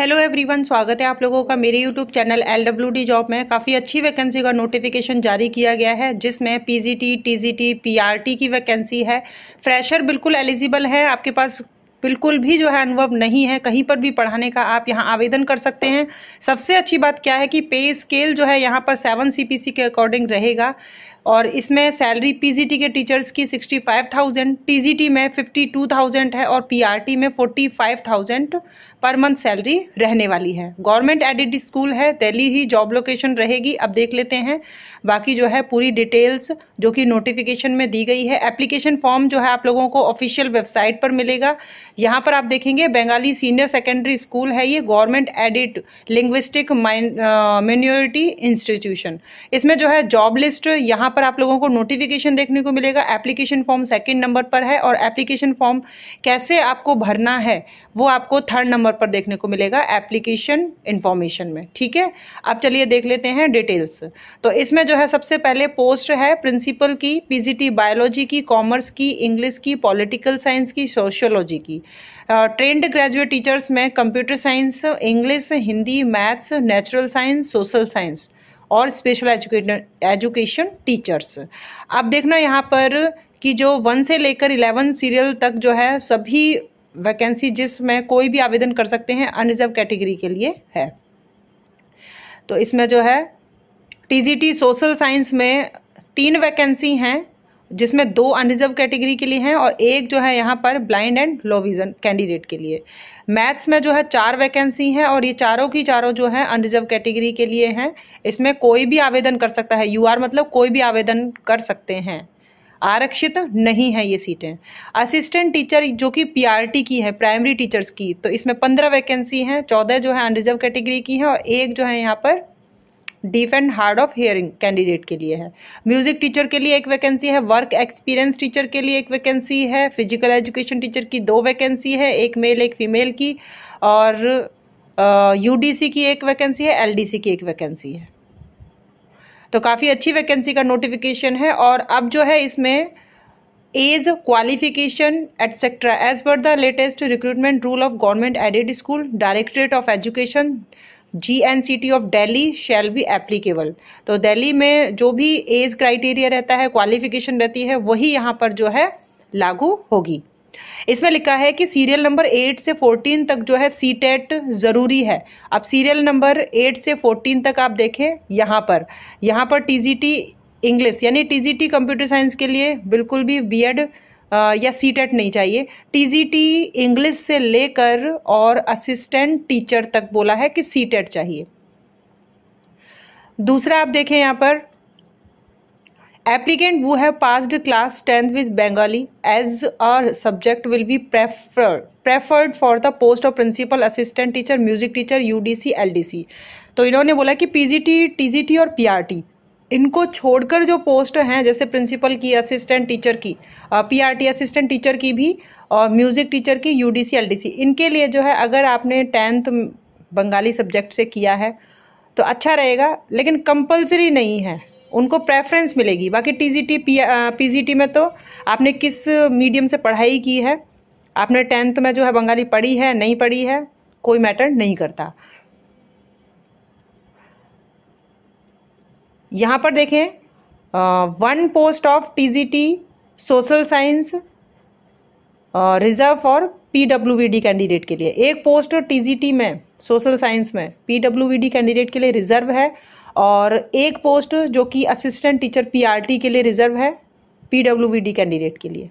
hello everyone स्वागत है आप लोगों का मेरे YouTube channel L W D job में काफ़ी अच्छी वैकेंसी का नोटिफिकेशन जारी किया गया है जिसमें पीजीटी टीजीटी पीआरटी की वैकेंसी है फ्रेशर बिल्कुल एलिजिबल है आपके पास बिल्कुल भी जो है अनुभव नहीं है कहीं पर भी पढ़ाने का आप यहाँ आवेदन कर सकते हैं सबसे अच्छी बात क्या है कि पे स्केल जो है यहाँ पर सेवन सीपीसी के अकॉर्डिंग रहेगा और इसमें सैलरी पीजीटी के टीचर्स की सिक्सटी फाइव थाउजेंड टीजीटी में फिफ्टी टू थाउजेंड है और पीआरटी में forty five thousand per month salary रहने वाली है गवर्नमेंट एडिड स्कूल है दिल्ली ही जॉब लोकेशन रहेगी अब देख लेते हैं बाकी जो है पूरी डिटेल्स जो कि नोटिफिकेशन में दी गई है एप्लीकेशन फॉर्म जो है आप लोगों को ऑफिशियल वेबसाइट पर मिलेगा यहाँ पर आप देखेंगे बंगाली सीनियर सेकेंडरी स्कूल है ये government aided linguistic minority institution इसमें जो है जॉब लिस्ट यहाँ पर आप लोगों को नोटिफिकेशन देखने को मिलेगा एप्लीकेशन फॉर्म सेकेंड नंबर पर है और एप्लीकेशन फॉर्म कैसे आपको भरना है वो आपको थर्ड नंबर पर देखने को मिलेगा एप्लीकेशन इन्फॉर्मेशन में ठीक है अब चलिए देख लेते हैं डिटेल्स तो इसमें जो है सबसे पहले पोस्ट है प्रिंसिपल की पी बायोलॉजी की कॉमर्स की इंग्लिश की पॉलिटिकल साइंस की सोशोलॉजी की ट्रेंड ग्रेजुएट टीचर्स में computer science English Hindi maths natural science social science और स्पेशल एजुकेशन एजुकेशन टीचर्स आप देखना यहाँ पर कि जो वन से लेकर इलेवन सीरियल तक जो है सभी वैकेंसी जिसमें कोई भी आवेदन कर सकते हैं अनरिजर्व कैटेगरी के लिए है तो इसमें जो है टी सोशल साइंस में तीन वैकेंसी हैं जिसमें दो अनरिजर्व कैटेगरी के लिए हैं और एक जो है यहाँ पर blind and low vision candidate के लिए मैथ्स में जो है चार वैकेंसी हैं और ये चारों की चारों जो है अनरिजर्व कैटेगरी के लिए हैं इसमें कोई भी आवेदन कर सकता है यू मतलब कोई भी आवेदन कर सकते हैं आरक्षित नहीं है ये सीटें असिस्टेंट टीचर जो कि पीआरटी की है प्राइमरी टीचर्स की तो इसमें पंद्रह वैकेंसी हैं चौदह जो है अनरिजर्व कैटेगरी की हैं और एक जो है यहाँ पर deaf and hard of hearing candidate के लिए है म्यूजिक टीचर के लिए एक वैकेंसी है वर्क एक्सपीरियंस टीचर के लिए एक वैकेंसी है फिजिकल एजुकेशन टीचर की दो वैकेंसी है एक मेल एक फीमेल की और यूडीसी uh, की एक वैकेंसी है एल की एक वैकेंसी है तो काफ़ी अच्छी वैकेंसी का नोटिफिकेशन है और अब जो है इसमें age qualification etcetera as per the latest recruitment rule of government aided school directorate of education G N C T of Delhi shall be applicable तो दिल्ली में जो भी एज क्राइटेरिया रहता है क्वालिफिकेशन रहती है वही यहाँ पर जो है लागू होगी इसमें लिखा है कि सीरियल नंबर एट से फोर्टीन तक जो है सी टेट e ज़रूरी है अब सीरियल नंबर एट से फोर्टीन तक आप देखें यहाँ पर यहाँ पर टी जी टी इंग्लिश यानी T G T computer science के लिए बिल्कुल भी बी एड या सी टेट नहीं चाहिए टी इंग्लिश से लेकर और असिस्टेंट टीचर तक बोला है कि सी टेट चाहिए दूसरा आप देखें यहाँ पर applicant who have passed class tenth with Bengali as are subject will be prefer preferred for the post of principal assistant teacher music teacher UDC C तो इन्होंने बोला कि पीजीटी टी और टी इनको छोड़कर जो पोस्ट हैं जैसे प्रिंसिपल की असिस्टेंट टीचर की पीआरटी असिस्टेंट टीचर की भी और म्यूज़िक टीचर की यूडीसी एलडीसी इनके लिए जो है अगर आपने टेंथ बंगाली सब्जेक्ट से किया है तो अच्छा रहेगा लेकिन कंपलसरी नहीं है उनको प्रेफरेंस मिलेगी बाकी टी जी पीजीटी में तो आपने किस मीडियम से पढ़ाई की है आपने टेंथ में जो है बंगाली पढ़ी है नहीं पढ़ी है कोई मैटर नहीं करता यहाँ पर देखें one post of TGT social science reserve for PWVD candidate के लिए एक पोस्ट टीजीटी में सोशल साइंस में पीडब्ल्यूवीडी कैंडिडेट के लिए रिजर्व है और एक पोस्ट जो कि असिस्टेंट टीचर पीआरटी के लिए रिजर्व है पीडब्ल्यूवीडी कैंडिडेट के लिए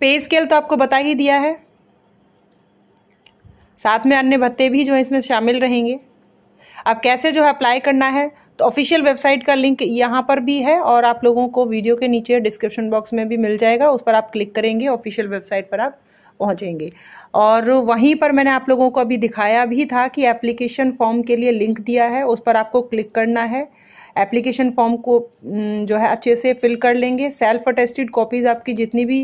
पे स्केल तो आपको बता ही दिया है साथ में अन्य भत्ते भी जो इसमें शामिल रहेंगे अब कैसे जो है अप्लाई करना है तो ऑफिशियल वेबसाइट का लिंक यहाँ पर भी है और आप लोगों को वीडियो के नीचे डिस्क्रिप्शन बॉक्स में भी मिल जाएगा उस पर आप क्लिक करेंगे ऑफिशियल वेबसाइट पर आप पहुँचेंगे और वहीं पर मैंने आप लोगों को अभी दिखाया भी था कि एप्लीकेशन फॉर्म के लिए लिंक दिया है उस पर आपको क्लिक करना है एप्लीकेशन फॉर्म को जो है अच्छे से फिल कर लेंगे सेल्फ अटेस्टेड कॉपीज़ आपकी जितनी भी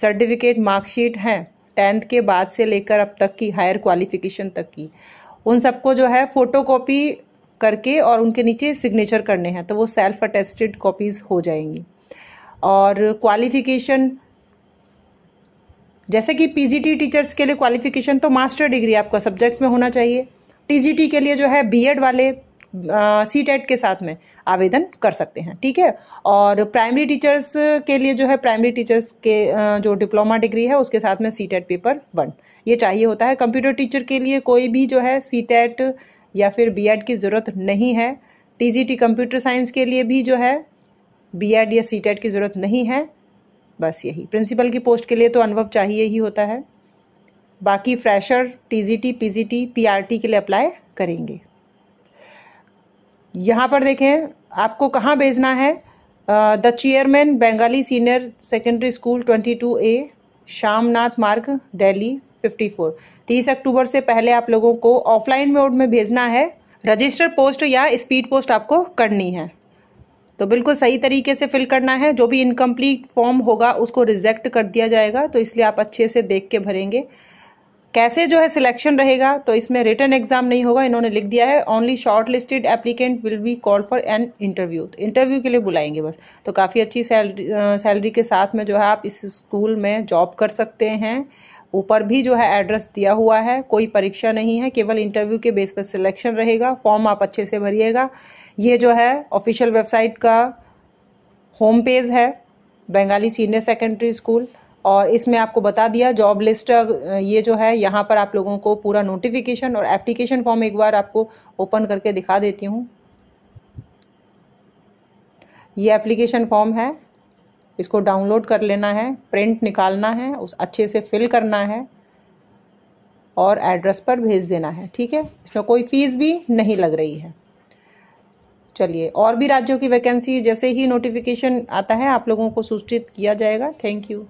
सर्टिफिकेट मार्कशीट हैं टेंथ के बाद से लेकर अब तक की हायर क्वालिफिकेशन तक की उन सबको जो है फ़ोटो कॉपी करके और उनके नीचे सिग्नेचर करने हैं तो वो सेल्फ अटेस्टेड कॉपीज़ हो जाएंगी और क्वालिफिकेशन जैसे कि पीजीटी टीचर्स के लिए क्वालिफिकेशन तो मास्टर डिग्री आपका सब्जेक्ट में होना चाहिए टीजीटी के लिए जो है बीएड वाले सी टेट e के साथ में आवेदन कर सकते हैं ठीक है और प्राइमरी टीचर्स के लिए जो है प्राइमरी टीचर्स के जो डिप्लोमा डिग्री है उसके साथ में सी टेट पेपर वन ये चाहिए होता है कंप्यूटर टीचर के लिए कोई भी जो है सी टेट e या फिर बी एड की ज़रूरत नहीं है T G T computer science के लिए भी जो है बी एड या सी टेट e की ज़रूरत नहीं है बस यही प्रिंसिपल की पोस्ट के लिए तो अनुभव चाहिए ही होता है बाकी fresher T G T P G T P R T के लिए अप्लाई करेंगे यहाँ पर देखें आपको कहाँ भेजना है the chairman Bengali senior secondary school 22 A Shyamnath Marg Delhi 54 30 अक्टूबर से पहले आप लोगों को ऑफलाइन मोड में भेजना है रजिस्टर पोस्ट या स्पीड पोस्ट आपको करनी है तो बिल्कुल सही तरीके से फिल करना है जो भी इनकम्प्लीट फॉर्म होगा उसको रिजेक्ट कर दिया जाएगा तो इसलिए आप अच्छे से देख के भरेंगे कैसे जो है सिलेक्शन रहेगा तो इसमें रिटर्न एग्जाम नहीं होगा इन्होंने लिख दिया है only shortlisted applicant will be call for an interview interview के लिए बुलाएंगे बस तो काफ़ी अच्छी सैलरी सैलरी के साथ में जो है आप इस स्कूल में जॉब कर सकते हैं ऊपर भी जो है एड्रेस दिया हुआ है कोई परीक्षा नहीं है केवल इंटरव्यू के बेस पर सिलेक्शन रहेगा फॉर्म आप अच्छे से भरिएगा ये जो है ऑफिशियल वेबसाइट का होम पेज है बंगाली सीनियर सेकेंडरी स्कूल और इसमें आपको बता दिया जॉब लिस्ट ये जो है यहाँ पर आप लोगों को पूरा नोटिफिकेशन और एप्लीकेशन फॉर्म एक बार आपको ओपन करके दिखा देती हूँ ये एप्लीकेशन फॉर्म है इसको डाउनलोड कर लेना है प्रिंट निकालना है उस अच्छे से फिल करना है और एड्रेस पर भेज देना है ठीक है इसमें कोई फीस भी नहीं लग रही है चलिए और भी राज्यों की वैकेंसी जैसे ही नोटिफिकेशन आता है आप लोगों को सूचित किया जाएगा थैंक यू